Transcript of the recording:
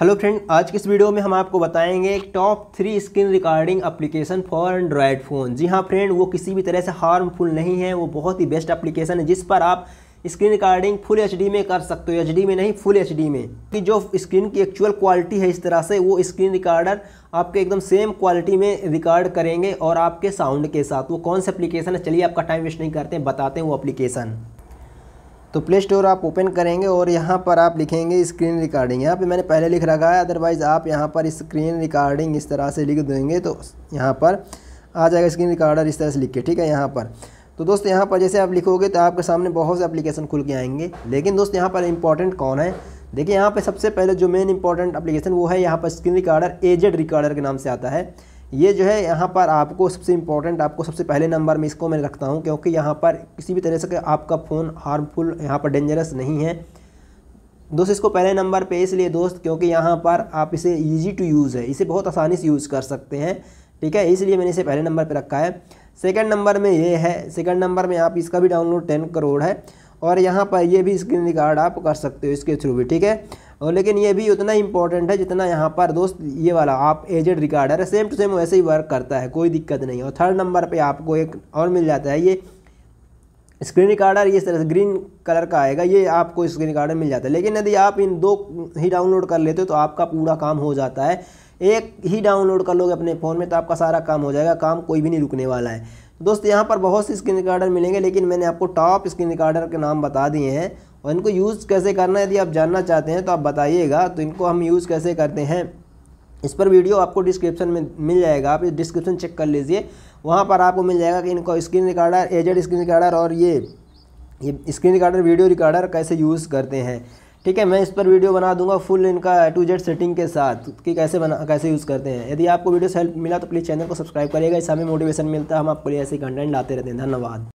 hello friend आज की इस वीडियो में हम आपको बताएंगे एक top three screen recording application for android phone जी हाँ फ्रेंड वो किसी भी तरह से हार्मफुल नहीं है वो बहुत ही बेस्ट एप्लीकेशन है जिस पर आप स्क्रीन रिकॉर्डिंग फुल एच में कर सकते हो एच में नहीं फुल एच में कि जो स्क्रीन की एक्चुअल क्वालिटी है इस तरह से वो स्क्रीन रिकॉर्डर आपके एकदम सेम क्वालिटी में रिकॉर्ड करेंगे और आपके साउंड के साथ वो कौन सा एप्लीकेशन है चलिए आपका टाइम वेस्ट नहीं करते हैं बताते हैं वो एप्लीकेशन तो प्ले स्टोर आप ओपन करेंगे और यहाँ पर आप लिखेंगे स्क्रीन रिकॉर्डिंग यहाँ पे मैंने पहले लिख रखा है अदरवाइज़ आप यहाँ पर स्क्रीन रिकॉर्डिंग इस तरह से लिख देंगे तो यहाँ पर आ जाएगा स्क्रीन रिकॉर्डर इस तरह से लिख के ठीक है यहाँ पर तो दोस्त यहाँ पर जैसे आप लिखोगे तो आपके सामने बहुत से अप्लीकेशन खुल के आएंगे लेकिन दोस्त यहाँ पर इंपॉर्टेंट कौन है देखिए यहाँ पर सबसे पहले जो मेन इंपॉर्टेंट अपलीकेशन वो है यहाँ पर स्क्रीन रिकॉर्डर एजेड रिकॉर्डर के नाम से आता है ये जो है यहाँ पर आपको सबसे इम्पोर्टेंट आपको सबसे पहले नंबर में इसको मैं रखता हूँ क्योंकि यहाँ पर किसी भी तरह से आपका फ़ोन हार्मफुल यहाँ पर डेंजरस नहीं है दोस्त इसको पहले नंबर पे इसलिए दोस्त क्योंकि यहाँ पर आप इसे इजी टू यूज़ है इसे बहुत आसानी से यूज़ कर सकते हैं ठीक है इसलिए मैंने इसे पहले नंबर पर रखा है सेकेंड नंबर में ये है सेकेंड नंबर में आप इसका भी डाउनलोड टेन करोड़ है और यहाँ पर ये भी स्क्रीन रिकार्ड आप कर सकते हो इसके थ्रू भी ठीक है और लेकिन ये भी उतना इंपॉर्टेंट है जितना यहाँ पर दोस्त ये वाला आप एजेड रिकॉर्डर है सेम टू सेम वैसे ही वर्क करता है कोई दिक्कत नहीं और थर्ड नंबर पर आपको एक और मिल जाता है ये स्क्रीन रिकॉर्डर ये तरह से ग्रीन कलर का आएगा ये आपको स्क्रीन रिकॉर्डर मिल जाता है लेकिन यदि आप इन दो ही डाउनलोड कर लेते हो तो आपका पूरा काम हो जाता है एक ही डाउनलोड कर लोगे अपने फ़ोन में तो आपका सारा काम हो जाएगा काम कोई भी नहीं रुकने वाला है दोस्त यहाँ पर बहुत से स्क्रीन रिकॉर्डर मिलेंगे लेकिन मैंने आपको टॉप स्क्रीन रिकॉर्डर के नाम बता दिए हैं और इनको यूज़ कैसे करना है यदि आप जानना चाहते हैं तो आप बताइएगा तो इनको हम यूज़ कैसे करते हैं इस पर वीडियो आपको डिस्क्रिप्शन में मिल जाएगा आप डिस्क्रिप्शन चेक कर लीजिए वहाँ पर आपको मिल जाएगा कि इनको screen recorder AZ screen recorder और ये ये स्क्रीन रिकॉर्डर वीडियो रिकॉर्डर कैसे यूज़ करते हैं ठीक है मैं इस पर वीडियो बना दूंगा फुल इनका टू जेड सेटिंग के साथ कि कैसे बना कैसे यूज़ करते हैं यदि आपको वीडियो से हेल्प मिला तो प्लीज़ चैनल को सब्सक्राइब करिएगा इस हमें मोटिवेशन मिलता है हम आपको लिए ऐसे कंटेंट लाते रहते हैं धन्यवाद